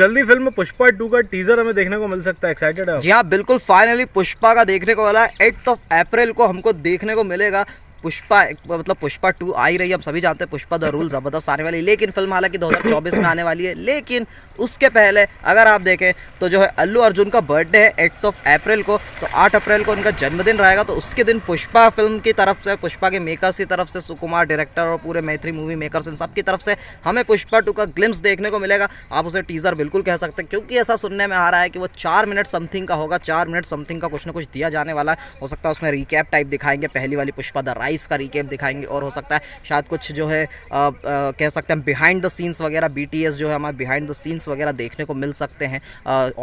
जल्दी film Pushpa two का teaser हमें देखने को मिल सकता है एक्साइटेड है जी हाँ बिल्कुल फाइनली पुष्पा का देखने को वाला है एट्थ ऑफ अप्रैल को हमको देखने को मिलेगा पुष्पा मतलब पुष्पा टू आ ही रही है अब सभी जानते हैं पुष्पा द रूल ज़बरदस्त आने वाली लेकिन फिल्म हालांकि 2024 में आने वाली है लेकिन उसके पहले अगर आप देखें तो जो है अल्लू अर्जुन का बर्थडे है एट्थ ऑफ अप्रैल को तो आठ अप्रैल को उनका जन्मदिन रहेगा तो उसके दिन पुष्पा फिल्म की तरफ से पुष्पा के मेकर्स की तरफ से सुकुमार डायरेक्टर और पूरे मैथ्री मूवी मेकर्स इन सब की तरफ से हमें पुष्पा टू का ग्लिम्स देखने को मिलेगा आप उसे टीज़र बिल्कुल कह सकते हैं क्योंकि ऐसा सुनने में आ रहा है कि वो चार मिनट समथिंग का होगा चार मिनट समथिंग का कुछ ना कुछ दिया जाने वाला है हो सकता है उसमें रिकैप टाइप दिखाएंगे पहली वाली पुष्पा द नाइस का रिकेप दिखाएंगे और हो सकता है शायद कुछ जो है आ, आ, कह सकते हैं बिहाइंड द सीन्स वगैरह बी जो है हमारे बिहाइंड द सीन्स वगैरह देखने को मिल सकते हैं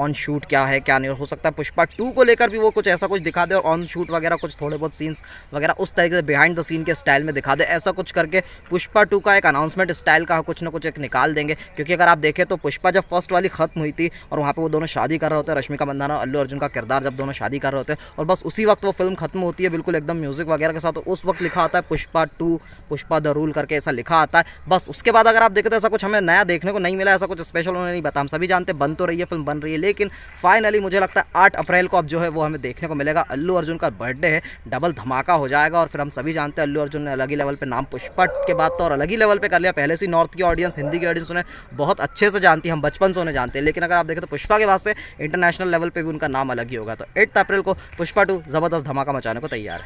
ऑन शूट क्या है क्या नहीं हो सकता है पुष्पा टू को लेकर भी वो कुछ ऐसा कुछ दिखा दे और ऑन शूट वगैरह कुछ थोड़े बहुत सीन्स वगैरह उस तरीके से बिहाइंड द सीन के स्टाइल में दिखा दे ऐसा कुछ करके पुष्पा टू का एक अनाउंसमेंट स्टाइल का कुछ ना कुछ एक निकाल देंगे क्योंकि अगर आप देखें तो पुष्पा जब फर्स्ट वाली खत्म हुई थी और वहाँ पर वो दोनों शादी कर रहे होते हैं रश्मिका मंदाना अल्लू अर्जुन का किरदार जब दोनों शादी कर रहे होते हैं और बस उसी वक्त वो फिल्म खत्म होती है बिल्कुल एकदम म्यूज़िक वगैरह के साथ तो उस वक्त वक्त लिखा आता है Pushpa two Pushpa the rule करके ऐसा लिखा आता है बस उसके बाद अगर आप देखें तो ऐसा कुछ हमें नया देखने को नहीं मिला ऐसा कुछ स्पेशल उन्हें नहीं बताया हम सभी जानते बन तो रही है फिल्म बन रही है लेकिन फाइनली मुझे लगता है आठ अप्रैल को अब जो है वो हमें देखने को मिलेगा अल्लू अर्जुन का बर्थडे है डबल धमाका हो जाएगा और फिर हम सभी जानते हैं अल्लू अर्जुन ने अलग ही लेवल पर नाम पुष्पा के बाद तो और अलग ही लेवल पर कर लिया पहले से नॉर्थ की ऑडियंस हिंदी की ऑडियंस उन्हें बहुत अच्छे से जानती है हम बचपन से उन्हें जानते हैं लेकिन अगर आप देखें तो पुष्पा के बाद से इंटरनेशनल लेवल पर भी उनका नाम अलग ही होगा तो एट्थ अप्रैल को पुष्पा टू ज़बरदस्त धमाका मचाने को तैयार है